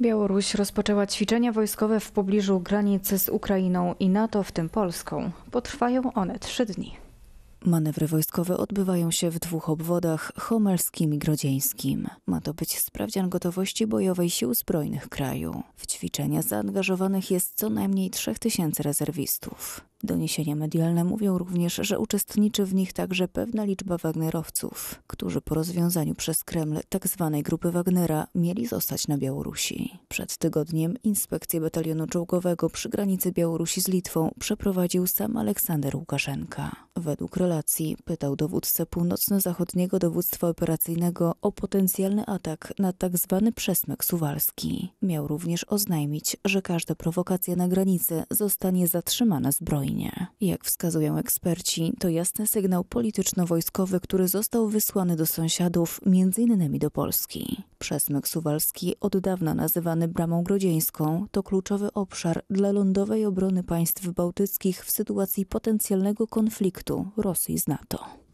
Białoruś rozpoczęła ćwiczenia wojskowe w pobliżu granicy z Ukrainą i NATO, w tym Polską. Potrwają one trzy dni. Manewry wojskowe odbywają się w dwóch obwodach, homelskim i grodzieńskim. Ma to być sprawdzian gotowości bojowej sił zbrojnych kraju. W ćwiczenia zaangażowanych jest co najmniej 3000 rezerwistów. Doniesienia medialne mówią również, że uczestniczy w nich także pewna liczba Wagnerowców, którzy po rozwiązaniu przez Kreml tzw. Tak grupy Wagnera mieli zostać na Białorusi. Przed tygodniem inspekcję batalionu czołgowego przy granicy Białorusi z Litwą przeprowadził sam Aleksander Łukaszenka. Według relacji pytał dowódcę północno-zachodniego dowództwa operacyjnego o potencjalny atak na tzw. Tak przesmyk suwalski. Miał również oznajmić, że każda prowokacja na granicy zostanie zatrzymana zbrojnie wojnie. Jak wskazują eksperci, to jasny sygnał polityczno-wojskowy, który został wysłany do sąsiadów, m.in. do Polski. Przesmyk suwalski, od dawna nazywany Bramą Grodzieńską, to kluczowy obszar dla lądowej obrony państw bałtyckich w sytuacji potencjalnego konfliktu Rosji z NATO.